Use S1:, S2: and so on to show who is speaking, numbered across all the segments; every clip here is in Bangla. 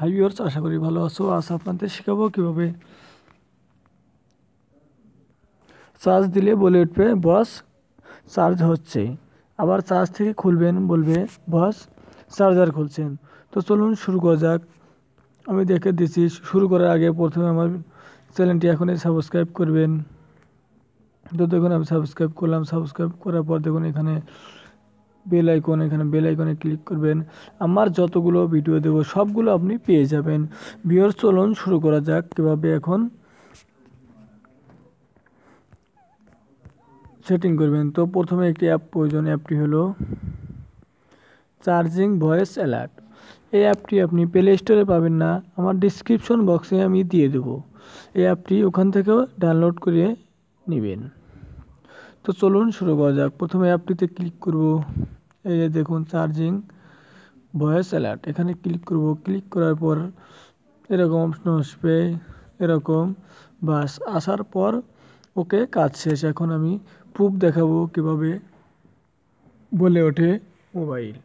S1: হাই ভিউয়ার্স আশা করি ভালো আছো আজ আপনাদের শেখাবো কীভাবে চার্জ দিলে বলে উঠবে বস চার্জ হচ্ছে আবার চার্জ থেকে খুলবেন বলবে বস চার্জার খুলছেন তো চলুন শুরু করা যাক আমি দেখে দিচ্ছি শুরু করার আগে প্রথমে আমার চ্যানেলটি এখনই সাবস্ক্রাইব করবেন তো দেখুন আমি সাবস্ক্রাইব করলাম সাবস্ক্রাইব করার পর দেখুন এখানে বেল আইকন এখানে বেল আইকনে ক্লিক করবেন আমার যতগুলো ভিডিও দেব সবগুলো আপনি পেয়ে যাবেন ভিওর চলন শুরু করা যাক কীভাবে এখন সেটিং করবেন তো প্রথমে একটি অ্যাপ প্রয়োজন অ্যাপটি হলো চার্জিং ভয়েস অ্যালার্ট এই অ্যাপটি আপনি প্লে স্টোরে পাবেন না আমার ডিসক্রিপশন বক্সে আমি দিয়ে দেব এই অ্যাপটি ওখান থেকেও ডাউনলোড করে নেবেন তো চলুন শুরু করা যাক প্রথমে অ্যাপটিতে ক্লিক করব এই যে দেখুন চার্জিং ভয়েস অ্যালার্ট এখানে ক্লিক করব ক্লিক করার পর এরকম অপশন আসবে এরকম বাস আসার পর ওকে কাজ শেষ এখন আমি প্রুফ দেখাবো কিভাবে বলে ওঠে মোবাইল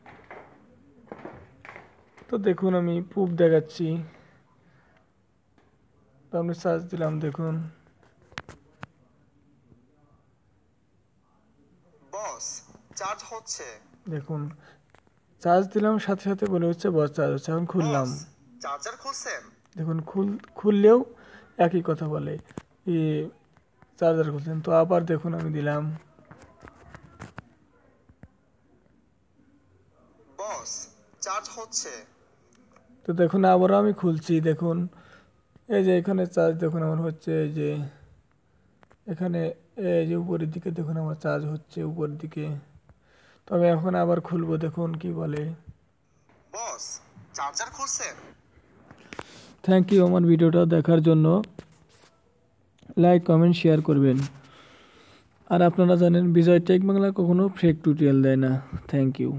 S1: তো দেখুন আমি প্রুফ দেখাচ্ছি আমি সার্চ দিলাম দেখুন বস চার্জ হচ্ছে দেখুন চার্জ দিলাম সাথে সাথে বলে হচ্ছে বস চার্জ হচ্ছে এখন খুললাম চার্জার খুলছেন দেখুন খুল খুললেও একই কথা বলে চার্জার খুলছেন তো আবার দেখুন আমি দিলাম বস চার্জ হচ্ছে তো দেখুন আবারও আমি খুলছি দেখুন এই যে এখানে চার্জ দেখুন আমার হচ্ছে এই যে এখানে এই যে উপরের দিকে দেখুন আমার চার্জ হচ্ছে উপর দিকে তবে এখন আবার খুলবো দেখুন কি বলে বস চার্জার খুলছে থ্যাংক ইউ আমার ভিডিওটা দেখার জন্য লাইক কমেন্ট শেয়ার করবেন আর আপনারা জানেন বিজয় টেক বাংলা কখনো ফেক টিউটোরিয়াল দেয় না থ্যাংক ইউ